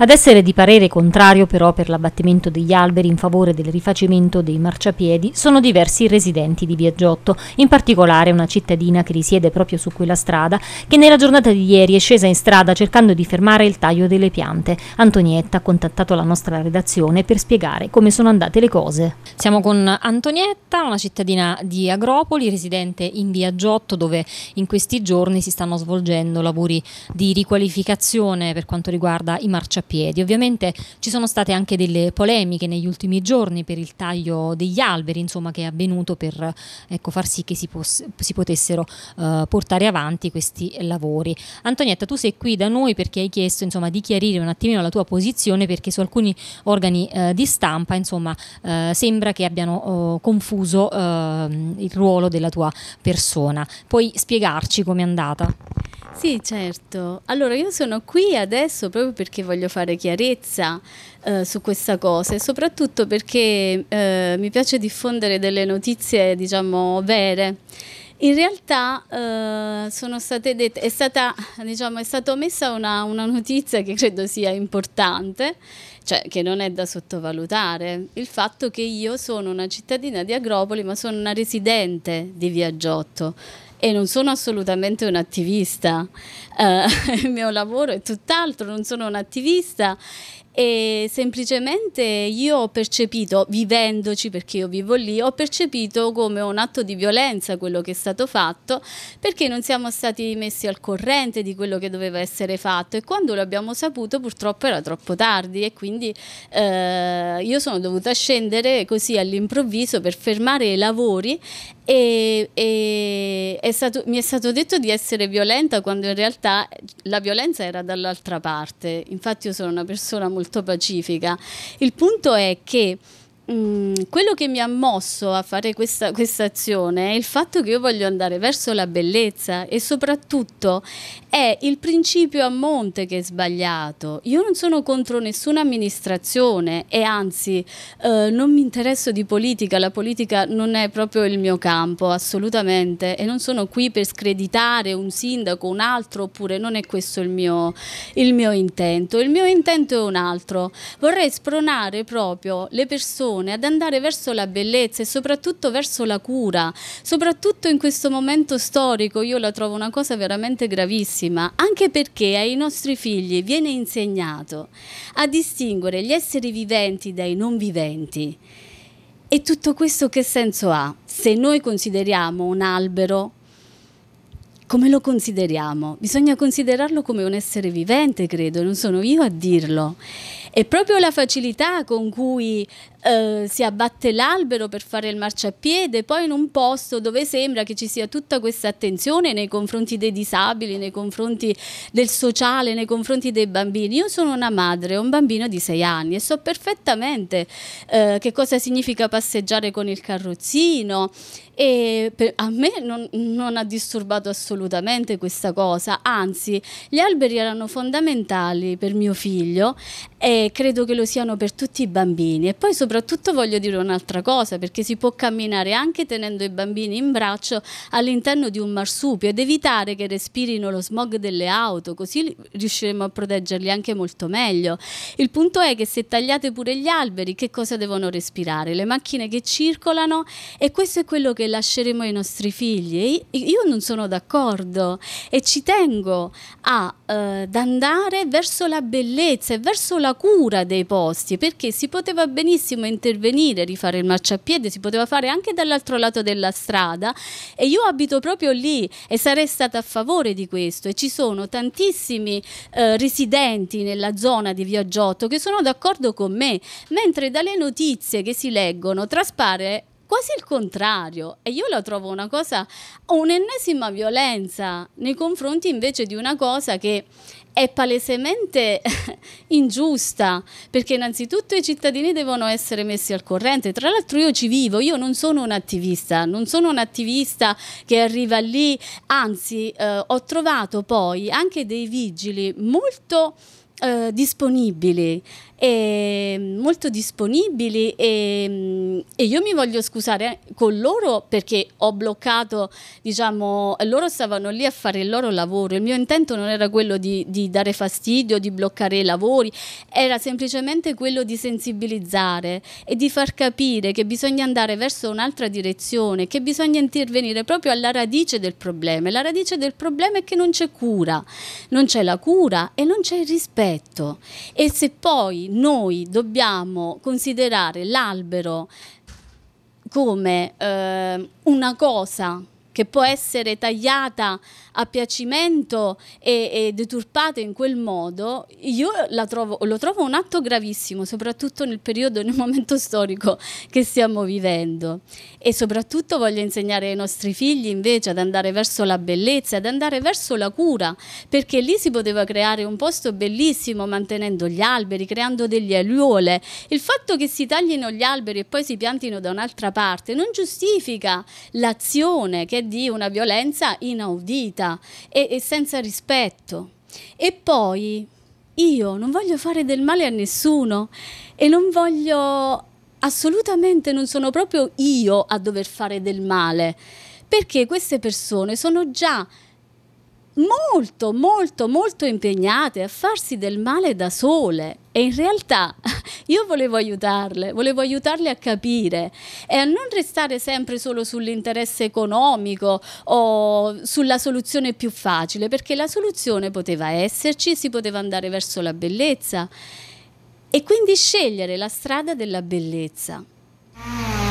Ad essere di parere contrario però per l'abbattimento degli alberi in favore del rifacimento dei marciapiedi sono diversi residenti di Via Giotto, in particolare una cittadina che risiede proprio su quella strada, che nella giornata di ieri è scesa in strada cercando di fermare il taglio delle piante. Antonietta ha contattato la nostra redazione per spiegare come sono andate le cose. Siamo con Antonietta, una cittadina di Agropoli, residente in Via Giotto dove in questi giorni si stanno svolgendo lavori di riqualificazione per quanto riguarda i marciapiedi marciapiedi. Ovviamente ci sono state anche delle polemiche negli ultimi giorni per il taglio degli alberi, insomma, che è avvenuto per ecco, far sì che si, si potessero eh, portare avanti questi lavori. Antonietta, tu sei qui da noi perché hai chiesto insomma, di chiarire un attimino la tua posizione perché su alcuni organi eh, di stampa insomma, eh, sembra che abbiano oh, confuso ehm, il ruolo della tua persona. Puoi spiegarci com'è andata? Sì, certo. Allora, io sono qui adesso proprio perché voglio fare chiarezza eh, su questa cosa e soprattutto perché eh, mi piace diffondere delle notizie, diciamo, vere. In realtà eh, dette, è, stata, diciamo, è, stata, omessa una, una, notizia che credo sia importante, cioè che non è da sottovalutare, il fatto che io sono una cittadina di Agropoli ma sono una residente di Viaggiotto e non sono assolutamente un attivista, uh, il mio lavoro è tutt'altro, non sono un attivista e semplicemente io ho percepito, vivendoci perché io vivo lì, ho percepito come un atto di violenza quello che è stato fatto perché non siamo stati messi al corrente di quello che doveva essere fatto e quando lo abbiamo saputo purtroppo era troppo tardi e quindi eh, io sono dovuta scendere così all'improvviso per fermare i lavori e, e è stato, mi è stato detto di essere violenta quando in realtà la violenza era dall'altra parte. Infatti io sono una persona molto molto pacifica. Il punto è che Mm, quello che mi ha mosso a fare questa, azione è il fatto che io voglio andare verso la bellezza e soprattutto è il principio a monte che è sbagliato. Io non sono contro nessuna amministrazione e anzi eh, non mi interesso di politica, la politica non è proprio il mio campo assolutamente e non sono qui per screditare un sindaco, o un altro oppure non è questo il mio, il mio intento. Il mio intento è un altro. Vorrei spronare proprio le persone persone ad andare verso la bellezza e soprattutto verso la cura, soprattutto in questo momento storico io la trovo una cosa veramente gravissima, anche perché ai nostri figli viene insegnato a distinguere gli esseri viventi dai non viventi. E tutto questo che senso ha? Se noi consideriamo un albero come lo consideriamo? Bisogna considerarlo come un essere vivente, credo, non sono io a dirlo. E proprio la facilità con cui eh, si abbatte l'albero per fare il marciapiede, poi in un posto dove sembra che ci sia tutta questa attenzione nei confronti dei disabili, nei confronti del sociale, nei confronti dei bambini. Io sono una madre, ho un bambino di sei anni e so perfettamente eh, che cosa significa passeggiare con il carrozzino e per, a me non, non ha disturbato assolutamente questa cosa, anzi gli alberi erano fondamentali per mio figlio e credo che lo siano per tutti i bambini e poi soprattutto voglio dire un'altra cosa perché si può camminare anche tenendo i bambini in braccio all'interno di un marsupio ed evitare che respirino lo smog delle auto così riusciremo a proteggerli anche molto meglio il punto è che se tagliate pure gli alberi che cosa devono respirare le macchine che circolano e questo è quello che lasceremo i nostri figli. Io non sono d'accordo e ci tengo a, eh, ad andare verso la bellezza e verso la cura dei posti, perché si poteva benissimo intervenire, rifare il marciapiede, si poteva fare anche dall'altro lato della strada e io abito proprio lì e sarei stata a favore di questo e ci sono tantissimi eh, residenti nella zona di Via Giotto che sono d'accordo con me, mentre dalle notizie che si leggono traspare quasi il contrario e io la trovo una cosa, un'ennesima violenza nei confronti invece di una cosa che è palesemente ingiusta, perché innanzitutto i cittadini devono essere messi al corrente. Tra l'altro io ci vivo, io non sono un attivista, non sono un attivista che arriva lì, anzi eh, ho trovato poi anche dei vigili molto eh, disponibili molto disponibili e, e, io mi voglio scusare con loro perché ho bloccato, diciamo, loro stavano lì a fare il loro lavoro, il mio intento non era quello di, di dare fastidio, di bloccare i lavori, era semplicemente quello di sensibilizzare e di far capire che bisogna andare verso un'altra direzione, che bisogna intervenire proprio alla radice del problema. La radice del problema è che non c'è cura, non c'è la cura e non c'è il rispetto. E se poi noi dobbiamo considerare l'albero come eh, una cosa che può essere tagliata a piacimento e, e deturpata in quel modo, io trovo, lo trovo un atto gravissimo, soprattutto nel periodo, nel momento storico che stiamo vivendo. E soprattutto voglio insegnare ai nostri figli invece ad andare verso la bellezza, ad andare verso la cura, perché lì si poteva creare un posto bellissimo mantenendo gli alberi, creando degli alluole. Il fatto che si taglino gli alberi e poi si piantino da un'altra parte non giustifica l'azione che è di una violenza inaudita e, e senza rispetto. E poi io non voglio fare del male a nessuno e non voglio assolutamente non sono proprio io a dover fare del male perché queste persone sono già molto, molto, molto impegnate a farsi del male da sole e in realtà io volevo aiutarle, volevo aiutarle a capire e a non restare sempre solo sull'interesse economico o sulla soluzione più facile, perché la soluzione poteva esserci, si poteva andare verso la bellezza e quindi scegliere la strada della bellezza.